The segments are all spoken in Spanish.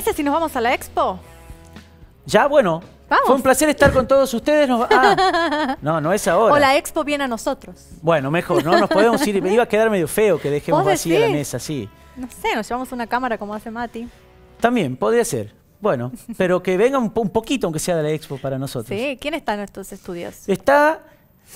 parece si nos vamos a la expo? Ya, bueno. Fue un placer estar con todos ustedes. Ah, no, no es ahora. O la expo viene a nosotros. Bueno, mejor, no nos podemos ir. Me iba a quedar medio feo que dejemos vacía la mesa, sí. No sé, nos llevamos una cámara como hace Mati. También, podría ser. Bueno, pero que venga un poquito, aunque sea de la expo para nosotros. Sí, ¿quién está en estos estudios? Está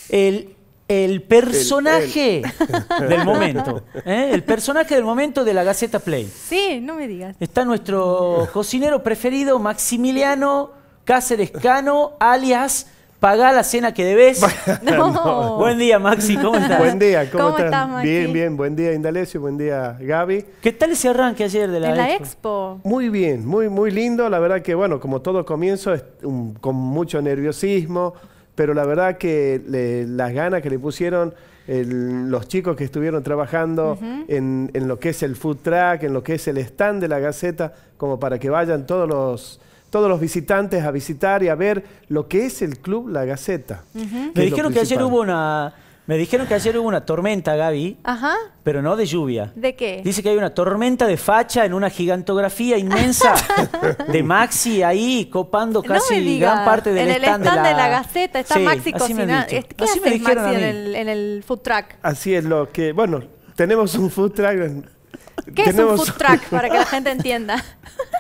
el el personaje del momento. ¿eh? El personaje del momento de la Gaceta Play. Sí, no me digas. Está nuestro cocinero preferido, Maximiliano Cáceres Cano, alias Pagá la cena que debes. Buen día, Maxi, ¿cómo estás? Buen día, ¿cómo, estás? Bien, bien, buen día, Indalecio, buen día, Gaby. ¿Qué tal ese arranque ayer de la, expo? Muy bien, muy, muy lindo. La verdad que, bueno, como todo comienzo, con mucho nerviosismo pero la verdad que las ganas que le pusieron los chicos que estuvieron trabajando en, lo que es el food track, en lo que es el stand de la Gaceta, como para que vayan todos los todos los visitantes a visitar y a ver lo que es el club La Gaceta. Me dijeron que ayer hubo una me dijeron que ayer hubo una tormenta, Gaby. Ajá. Pero no de lluvia. ¿De qué? Dice que hay una tormenta de facha en una gigantografía inmensa de Maxi ahí copando casi gran parte del en el stand, de, la... Gaceta. Está Maxi cocinando. ¿Qué así me Maxi, en el, en el food truck? Así es lo que... Bueno, tenemos un food track. ¿Qué es un food truck para que la gente entienda?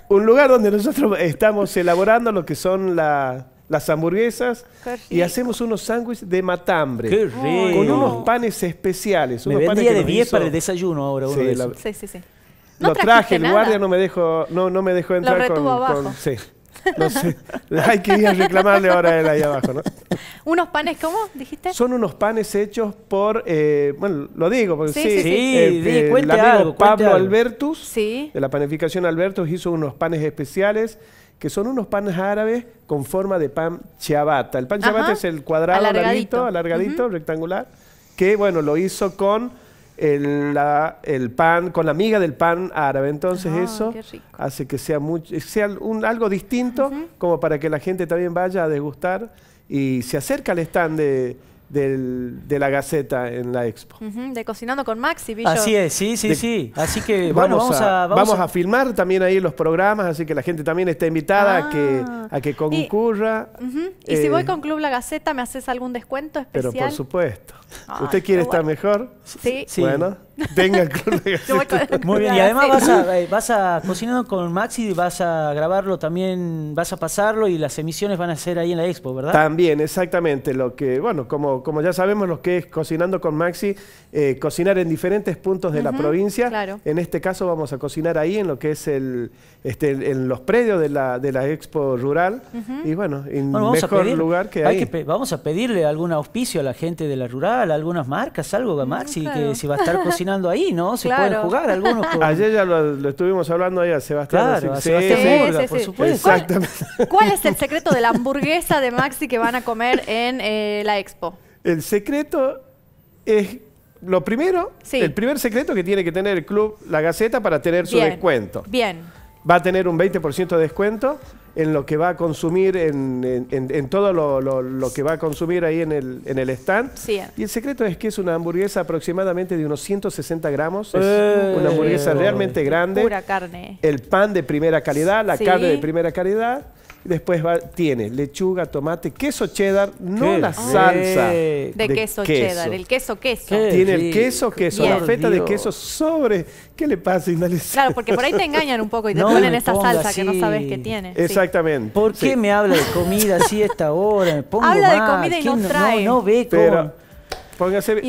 un lugar donde nosotros estamos elaborando lo que son las las hamburguesas y hacemos unos sándwiches de matambre. Qué rico. Con unos panes especiales. Unos me vendía de 10 para el desayuno ahora uno sí, sí, sí, No lo traje, el guardia no me dejó, no, no me dejó entrar con, abajo. sí. No sé. reclamarle ahora a él ahí abajo, ¿Unos panes cómo dijiste? Son unos panes hechos por, eh, bueno, lo digo, porque sí, sí, sí, eh, el amigo Pablo Albertus, de la panificación Albertus, hizo unos panes especiales que son unos panes árabes con forma de pan chabata El pan chabata es el cuadrado alargadito, alargadito, rectangular, que bueno, lo hizo con el, la, el pan, con la miga del pan árabe. Entonces ah, eso hace que sea, mucho, sea un, algo distinto como para que la gente también vaya a degustar y se acerca al stand de de la Gaceta en la Expo. de Cocinando con Maxi, Billo. Así es, sí, sí, sí. Así que vamos, a, vamos, a... filmar también ahí los programas, así que la gente también está invitada a, que, ah. a que concurra. Y, si eh, voy con Club La Gaceta, ¿me haces algún descuento especial? Pero por supuesto. Ah, ¿Usted quiere estar mejor? Sí. Bueno, venga Club La Gaceta. Muy bien, y además vas a, eh, vas a Cocinando con Maxi, vas a grabarlo también, vas a pasarlo y las emisiones van a ser ahí en la Expo, ¿verdad? También, exactamente. Lo que, bueno, como como, ya sabemos, lo que es Cocinando con Maxi, eh, cocinar en diferentes puntos de la provincia. En este caso vamos a cocinar ahí, en lo que es el, este, en los predios de la, Expo Rural. Y bueno, en mejor lugar que hay vamos a pedirle algún auspicio a la gente de la rural, algunas marcas, algo a mm, Maxi, que si va a estar cocinando ahí, ¿no? Se pueden jugar algunos. Ayer ya lo, estuvimos hablando ahí Sebastián. Claro, por supuesto. Exactamente. ¿Cuál, es el secreto de la hamburguesa de Maxi que van a comer en eh, la expo? El secreto es lo primero, el primer secreto que tiene que tener el club La Gaceta para tener su descuento. Bien. Va a tener un 20% de descuento en lo que va a consumir, en, todo lo, que va a consumir ahí en el, stand. Y el secreto es que es una hamburguesa aproximadamente de unos 160 gramos. Es eh. una hamburguesa realmente grande. Pura carne. El pan de primera calidad, la carne de primera calidad. Después va, tiene lechuga, tomate, queso cheddar, no la salsa. Eh. De, queso, cheddar, el queso queso. Tiene el queso queso, la feta de queso sobre. ¿Qué le pasa, Claro, porque por ahí te engañan un poco y te ponen esa salsa que no sabes que tiene. Exactamente. ¿Por qué me habla de comida así a esta hora? habla de comida y no trae. No, ve cómo...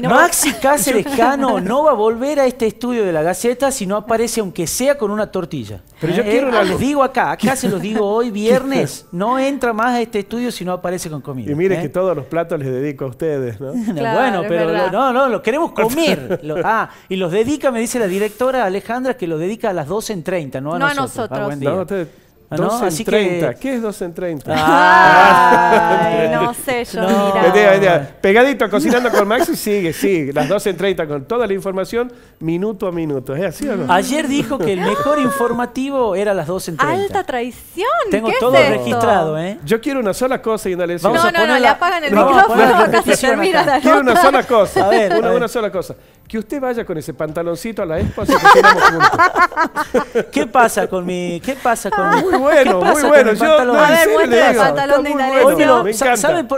Maxi Cáceres Cano no va a volver a este estudio de la Gaceta si no aparece, aunque sea con una tortilla. Pero yo eh, quiero eh, ah, Les digo acá, acá se los digo hoy, viernes, no entra más a este estudio si no aparece con comida. Y mire ¿eh? que todos los platos les dedico a ustedes, ¿no? bueno, pero no, no, lo queremos comer. ah, y los dedica, me dice la directora Alejandra, que los dedica a las 12 en 30, no a no A nosotros. Ah, Ah, ¿no? 2 en 30. Que... ¿Qué es 2 en 30? Ay, no sé, yo Pegadito, cocinando con Maxi, sigue, sigue. Las 2 en 30 con toda la información, minuto a minuto. ¿Es así o no? Ayer dijo que el mejor informativo era las 2 en 30. ¡Alta traición! Tengo todo registrado, ¿eh? Yo quiero una sola cosa y no le No, no, no, le apagan el micrófono acá se termina la Quiero una sola cosa. A ver, una, una sola cosa. Que usted vaya con ese pantaloncito a la expo que que juntos. ¿Qué pasa con mi...? ¿Qué pasa con mi...? Ah, bueno, muy bueno. Yo, a ver, el pantalón de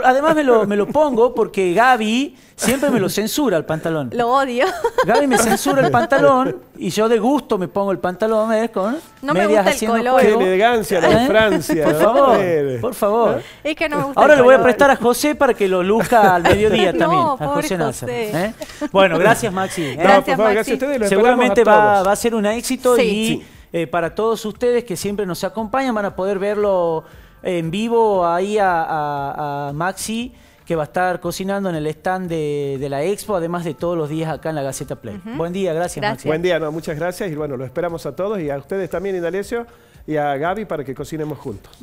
Además me lo, me lo pongo porque Gaby siempre me lo censura el pantalón. Lo odio. Gaby me censura el pantalón y yo de gusto me pongo el pantalón ¿eh? con no me gusta el color. Qué elegancia la de ¿Eh? Francia. Por favor, por favor. ¿Eh? Es que no me gusta Ahora le voy a prestar a José para que lo luzca al mediodía también. No, a José, Bueno, gracias Maxi. Gracias, Maxi. gracias a ustedes. Seguramente va, va, a ser un éxito y... Eh, para todos ustedes que siempre nos acompañan. Van a poder verlo en vivo ahí a, Maxi que va a estar cocinando en el stand de, la Expo, además de todos los días acá en la Gaceta Play. Buen día, gracias, Maxi. Buen día, muchas gracias y bueno, lo esperamos a todos y a ustedes también, Indalecio, y a Gaby para que cocinemos juntos.